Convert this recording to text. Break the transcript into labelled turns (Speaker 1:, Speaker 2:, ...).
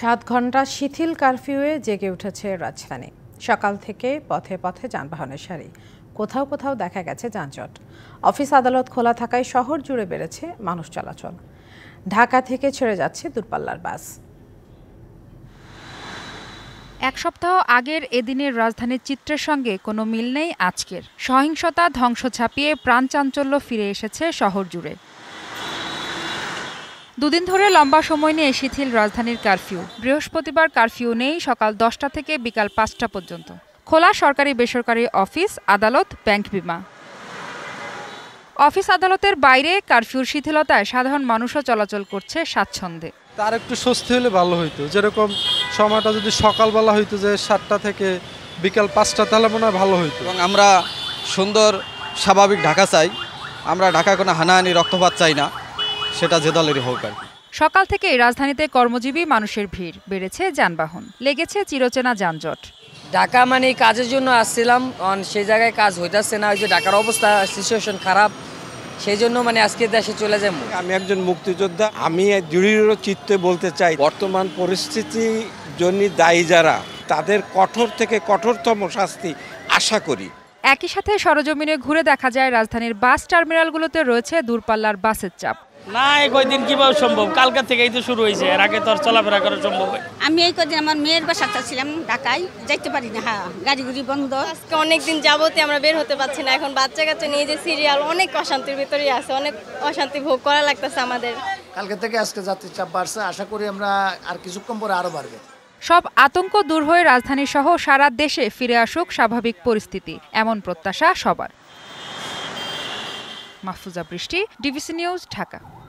Speaker 1: সাত ঘন্টা শিথিল কারফিউয়ে জেগে উঠেছে রাজধানী সকাল থেকে পথে পথে যানবাহনের সারি কোথাও কোথাও দেখা গেছে যানজট অফিস আদালত খোলা থাকায় শহর জুড়ে বেড়েছে মানুষ চলাচল ঢাকা থেকে ছেড়ে যাচ্ছে দূরপাল্লার বাস এক সপ্তাহ আগের এদিনের রাজধানীর চিত্রের সঙ্গে কোনো মিল নেই আজকের সহিংসতা ধ্বংস ছাপিয়ে প্রাণ চাঞ্চল্য ফিরে এসেছে শহর জুড়ে দুদিন ধরে লম্বা সময় নিয়ে শিথিল রাজধানীর কারফিউ বৃহস্পতিবার কারফিউ নেই সকাল দশটা থেকে বিকাল পাঁচটা পর্যন্ত খোলা সরকারি বেসরকারি অফিস আদালত ব্যাংক বিমা অফিস আদালতের বাইরে কারফিউর শিথিলতায় সাধারণ মানুষও চলাচল করছে স্বাচ্ছন্দ্যে তার একটু স্বস্তি হলে ভালো হইতো যেরকম সময়টা যদি সকালবেলা হইতো যে সাতটা থেকে বিকাল পাঁচটা তাহলে মনে হয় ভালো হইতো এবং আমরা সুন্দর স্বাভাবিক ঢাকা চাই আমরা ঢাকা কোনো হানাহানি রক্তপাত চাই না সেটা যে দলেরই হোক আর সকাল থেকেই রাজধানীতে কর্মজীবী মানুষের ভিড় বেড়েছে যানবাহন লেগেছে চিরচেনা যানজট ঢাকা মানে কাজের জন্য আসছিলাম সেই জায়গায় কাজ হইতেছে না ওই যে ঢাকার অবস্থা সিচুয়েশন খারাপ সেই জন্য মানে আজকে দেশে চলে যাব আমি একজন মুক্তিযোদ্ধা আমি দৃঢ় চিত্তে বলতে চাই বর্তমান পরিস্থিতি জন্য দায়ী যারা তাদের কঠোর থেকে কঠোরতম শাস্তি আশা করি একই সাথে সরজমিনে ঘুরে দেখা যায় রাজধানীর বাস টার্মিনালগুলোতে রয়েছে দূরপাল্লার বাসের চাপ না এই কয়দিন কিভাবে সম্ভব কালকে থেকেই তো শুরু হয়েছে এর আগে তো চলাফেরা করা সম্ভব আমি এই কদিন আমার মেয়ের বাসাতে ছিলাম ঢাকায় যাইতে পারি না হ্যাঁ গাড়ি গুড়ি বন্ধ আজকে অনেক দিন যাবতে আমরা বের হতে পারছি না এখন বাচ্চা কাচ্চা নিয়ে যে সিরিয়াল অনেক অশান্তির ভিতরেই আছে অনেক অশান্তি ভোগ করা লাগতেছে আমাদের কালকে থেকে আজকে যাত্রীর চাপ বাড়ছে আশা করি আমরা আর কিছুক্ষণ পরে আরও বাড়বে সব আতঙ্ক দূর হয়ে রাজধানী সহ সারা দেশে ফিরে আসুক স্বাভাবিক পরিস্থিতি এমন প্রত্যাশা সবার মাহফুজা বৃষ্টি ডিভিসি নিউজ ঢাকা